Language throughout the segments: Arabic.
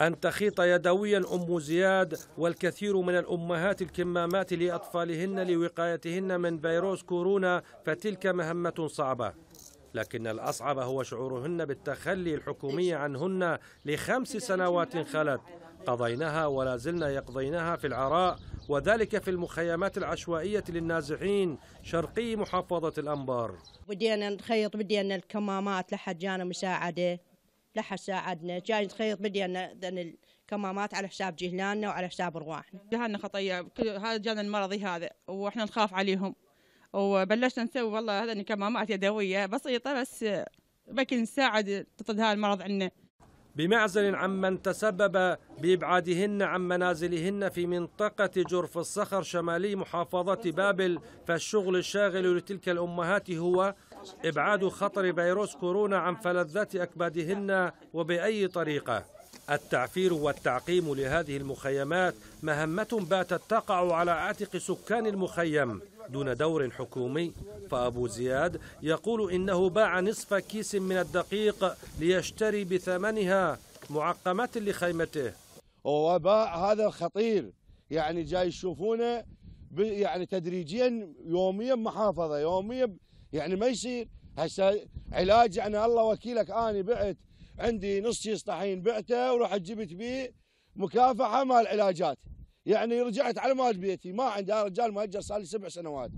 أن تخيط يدويا أم زياد والكثير من الأمهات الكمامات لأطفالهن لوقايتهن من فيروس كورونا فتلك مهمة صعبة لكن الأصعب هو شعورهن بالتخلي الحكومي عنهن لخمس سنوات خلت قضيناها ولا زلنا يقضينها في العراء وذلك في المخيمات العشوائية للنازحين شرقي محافظة الأنبار بدينا نخيط بدينا الكمامات لحد جانا مساعدة لا حد ساعدنا جاي نخيط بدينا الكمامات على حساب جهلاننا وعلى حساب ارواحنا. جهلنا خطيه هذا جانا المرضي هذا واحنا نخاف عليهم وبلشنا نسوي والله هذا كمامات يدويه بسيطه بس ممكن نساعد ضد هذا المرض عندنا. بمعزل عمن تسبب بإبعادهن عن منازلهن في منطقة جرف الصخر شمالي محافظة بابل فالشغل الشاغل لتلك الأمهات هو إبعاد خطر فيروس كورونا عن فلذات أكبادهن وبأي طريقة التعفير والتعقيم لهذه المخيمات مهمة باتت تقع على عاتق سكان المخيم دون دور حكومي فأبو زياد يقول إنه باع نصف كيس من الدقيق ليشتري بثمنها معقمات لخيمته وباء هذا الخطير يعني جاي يشوفونه يعني تدريجيا يوميا محافظة يوميا يعني ما يصير هسه علاج يعني الله وكيلك اني بعت عندي نص كيس طحين بعته ورحت جبت به مكافحه مال علاجات يعني رجعت على مال بيتي ما عندي رجال مؤجر صار لي سبع سنوات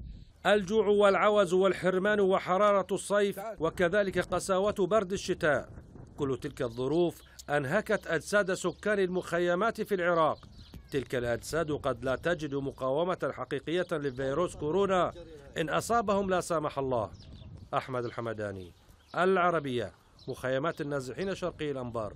الجوع والعوز والحرمان وحرارة الصيف وكذلك قساوة برد الشتاء كل تلك الظروف أنهكت أجساد سكان المخيمات في العراق تلك الأجساد قد لا تجد مقاومة حقيقية لفيروس كورونا إن أصابهم لا سامح الله أحمد الحمداني العربية مخيمات النازحين شرقي الأنبار